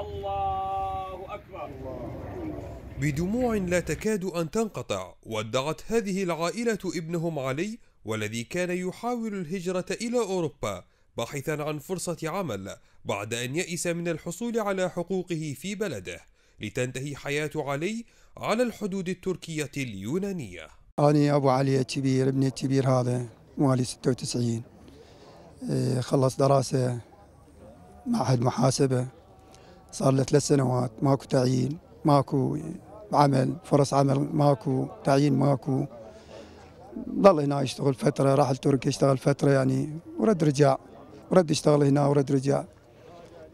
الله أكبر بدموع لا تكاد أن تنقطع ودعت هذه العائلة ابنهم علي والذي كان يحاول الهجرة إلى أوروبا باحثا عن فرصة عمل بعد أن يئس من الحصول على حقوقه في بلده لتنتهي حياة علي على الحدود التركية اليونانية أنا أبو علي الكبير ابني الكبير هذا موالي 96 إيه، خلص دراسة معهد محاسبة صار له ثلاث سنوات ماكو تعيين ماكو عمل فرص عمل ماكو تعيين ماكو ظل هنا يشتغل فتره راح لتركيا اشتغل فتره يعني ورد رجع ورد يشتغل هنا ورد رجع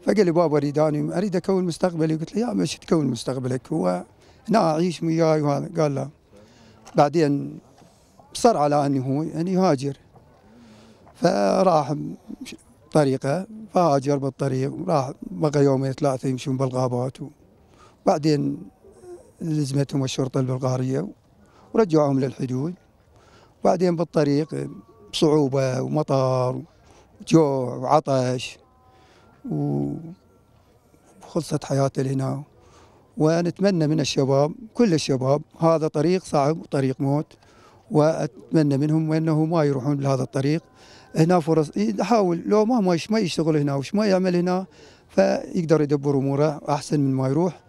فقال لي بابا اريد اني اريد اكون مستقبلي قلت له يا مش تكون مستقبلك هو هنا اعيش وياي وهذا قال له بعدين صر على انه هو يعني يهاجر فراح طريقه فاجر بالطريق راح بقى يومين ثلاثه يمشون بالغابات وبعدين لزمتهم الشرطه البلغاريه ورجعوهم للحدود وبعدين بالطريق صعوبه ومطر وجوع وعطش وخلصت حياته هنا ونتمنى من الشباب كل الشباب هذا طريق صعب وطريق موت واتمنى منهم انه ما يروحون لهذا الطريق هنا فرص يحاول لو ما ما ما يشتغل هنا وش ما يعمل هنا فيقدر يدبر اموره احسن من ما يروح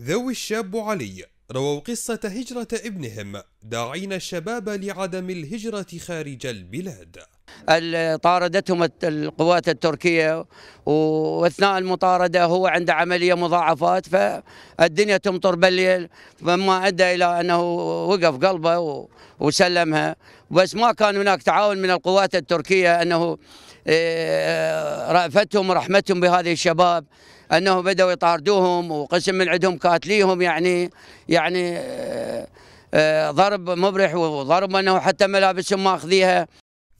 ذوي الشاب علي رووا قصة هجرة ابنهم داعين الشباب لعدم الهجرة خارج البلاد طاردتهم القوات التركية وأثناء المطاردة هو عنده عملية مضاعفات فالدنيا تمطر بالليل مما أدى إلى أنه وقف قلبه وسلمها بس ما كان هناك تعاون من القوات التركية أنه إيه، آه، رأفتهم ورحمتهم بهذه الشباب انه بداوا يطاردوهم وقسم من عندهم كاتليهم يعني يعني آه، آه، ضرب مبرح وضرب انه حتى ملابسهم ماخذيها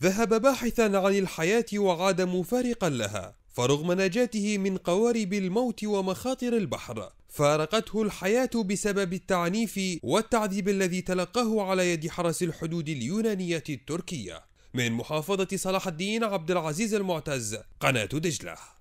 ذهب باحثا عن الحياه وعاد مفارقا لها فرغم نجاته من قوارب الموت ومخاطر البحر فارقته الحياة بسبب التعنيف والتعذيب الذي تلقاه على يد حرس الحدود اليونانية التركية من محافظة صلاح الدين عبد العزيز المعتز قناة دجلة